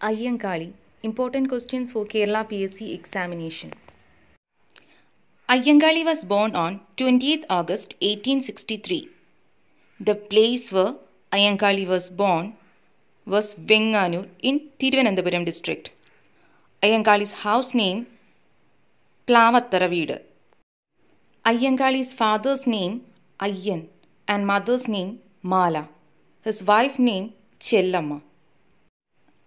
Ayyankali Important questions for Kerala PSC examination. Ayyankali was born on 20th August 1863. The place where Ayyankali was born was Venganur in Thiruvananthapuram district. Ayyankali's house name Plavattaraveedu. Ayyankali's father's name Ayyan and mother's name Mala. His wife name Chellamma.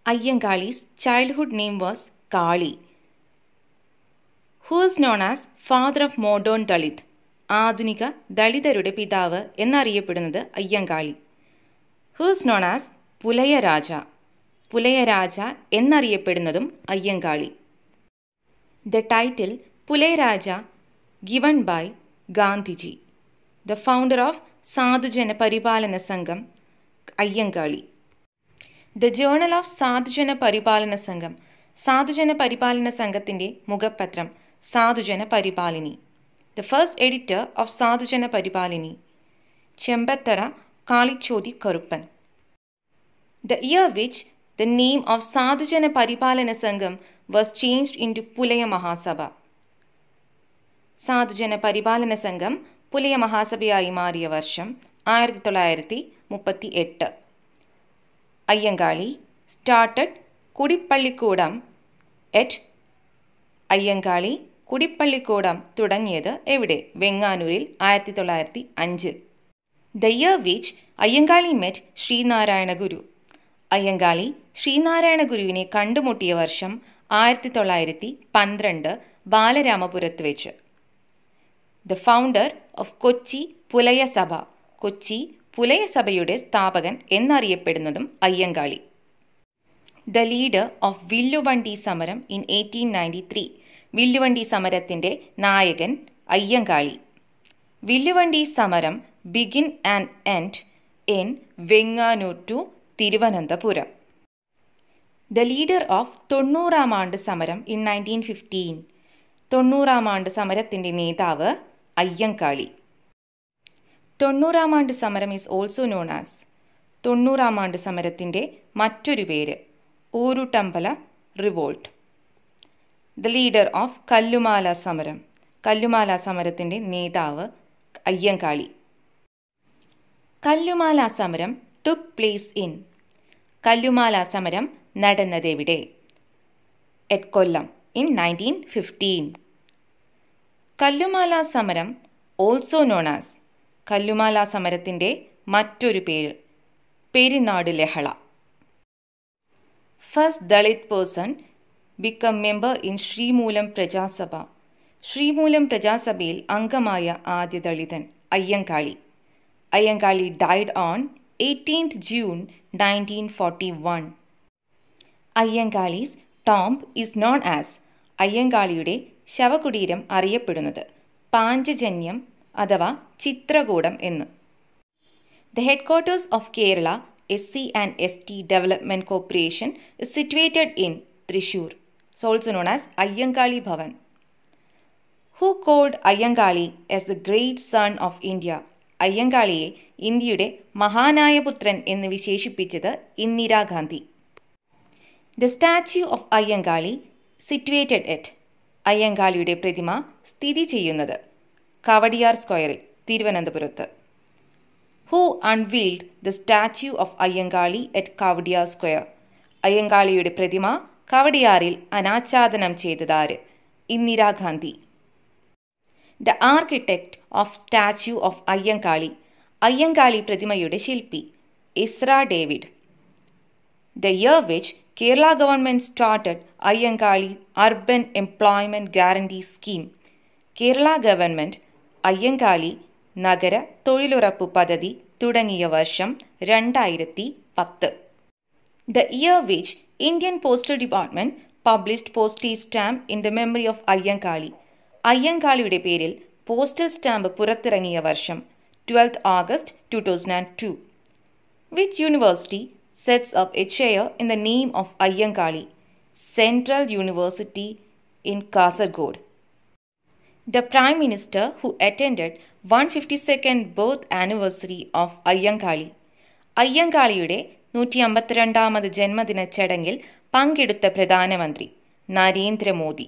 Ayyangali's childhood name was Kali who's known as father of modern Dalit ആധുനിക ദളിതരുടെ പിതാവ് എന്നറിയപ്പെടുന്നത് Ayyankali who's known as Pulayaraja Pulayaraja എന്നറിയപ്പെടുന്നതും Ayyankali the title Pulayaraja given by Gandhiji the founder of Sadhujana Paripalana സംഘം Ayyankali the journal of Sadhujana Paripalana സംഘം സാധുജന പരിപാലന സംഘത്തിന്റെ മുഖപത്രം Sadhujana Paripalini the first editor of Sadhujana Paripalini Chembathara Kalichothi Karuppan the year which the name of Sadhujana Paripalana Sangham was changed into Pulaya Mahasabha Sadhujana Paripalana സംഘം പുലയ മഹാസഭയായി മാറിയ വർഷം ആയിരത്തി തൊള്ളായിരത്തി മുപ്പത്തി എട്ട് അയ്യങ്കാളി സ്റ്റാർട്ടഡ് കുടിപ്പള്ളിക്കൂടം എറ്റ് അയ്യങ്കാളി കുടിപ്പള്ളിക്കൂടം തുടങ്ങിയത് എവിടെ വെങ്ങാനൂരിൽ ആയിരത്തി തൊള്ളായിരത്തി അഞ്ച് ദയ്യ which which Ayyankali met Sreenarayana Guru Ayyankali Sreenarayana ഗുരുവിനെ കണ്ടുമുട്ടിയ വർഷം ആയിരത്തി തൊള്ളായിരത്തി പന്ത്രണ്ട് ബാലരാമപുരത്ത് വെച്ച് the founder of Kochi Pulaya Sabha Kochi Pulaya സഭയുടെ സ്ഥാപകൻ എന്നറിയപ്പെടുന്നതും Ayyankali the leader of Villuvandi Samaram in eighteen ninety three Villuvandi സമരത്തിൻ്റെ നായകൻ Ayyankali Villuvandi Samaram begin and end in Venganoor to Thiruvananthapuram the leader of തൊണ്ണൂറാം ആണ്ട് സമരം ഇൻ നയൻറ്റീൻ ഫിഫ്റ്റീൻ തൊണ്ണൂറാം ആണ്ട് സമരത്തിൻ്റെ നേതാവ് അയ്യങ്കാളി തൊണ്ണൂറാം ആണ്ട് സമരം ഈസ് ഓൾസോ നോൺ ആസ് തൊണ്ണൂറാം ആണ്ട് സമരത്തിൻ്റെ മറ്റൊരു പേര് Ooruttambala revolt the leader of Kallumala Samaram Kallumala സമരത്തിൻ്റെ നേതാവ് അയ്യങ്കാളി കല്ലുമാല സമരം took place in Kallumala Samaram നടന്നതെവിടെ at Kollam in nineteen fifteen Kallumala Samaram also known as കല്ലുമാല സമരത്തിൻ്റെ മറ്റൊരു പേര് Perinad Lahala first Dalit person become member in Sreemoolam Prajasabha Sreemoolam പ്രജാസഭയിൽ അംഗമായ ആദ്യ ദളിതൻ Ayyankali Ayyankali died on eighteenth June nineteen forty one Ayyankali's tomb is known as അയ്യങ്കാളിയുടെ ശവകുടീരം അറിയപ്പെടുന്നത് പാഞ്ചജന്യം അഥവാ ചിത്രകൂടം എന്ന് the headquarters of Kerala S C and S T development corporation is situated in Thrissur also known as Ayyankali Bhavan who called Ayyankali as the great son of India അയ്യങ്കാളിയെ ഇന്ത്യയുടെ മഹാനായ പുത്രൻ എന്ന് വിശേഷിപ്പിച്ചത് Indira Gandhi the statue of Ayyankali situated at അയ്യങ്കാളിയുടെ പ്രതിമ സ്ഥിതി ചെയ്യുന്നത് കവടിയാർ സ്ക്വയറിൽ തിരുവനന്തപുരത്ത് who unveiled the statue of Ayyankali at Kowdiar square അയ്യങ്കാളിയുടെ പ്രതിമ കവടിയാറിൽ അനാച്ഛാദനം ചെയ്തതാര് Indira Gandhi the architect of statue of Ayyankali Ayyankali പ്രതിമയുടെ ശില്പി Ezra David the year which Kerala government started Ayyankali urban employment guarantee scheme Kerala government Ayyankali നഗര തൊഴിലുറപ്പ് പദ്ധതി തുടങ്ങിയ വർഷം രണ്ടായിരത്തി പത്ത് the year which Indian postal department published postage stamp in the memory of Ayyankali അയ്യങ്കാളിയുടെ പേരിൽ പോസ്റ്റൽ സ്റ്റാമ്പ് പുറത്തിറങ്ങിയ വർഷം twelfth August two thousand and two which university sets up a chair in the name of Ayyankali central university in Kasargod The Prime Minister who attended 152nd birth anniversary of Ayyankali അയ്യങ്കാളിയുടെ നൂറ്റി അമ്പത്തിരണ്ടാമത് ജന്മദിന ചടങ്ങിൽ പങ്കെടുത്ത പ്രധാനമന്ത്രി നരേന്ദ്രമോദി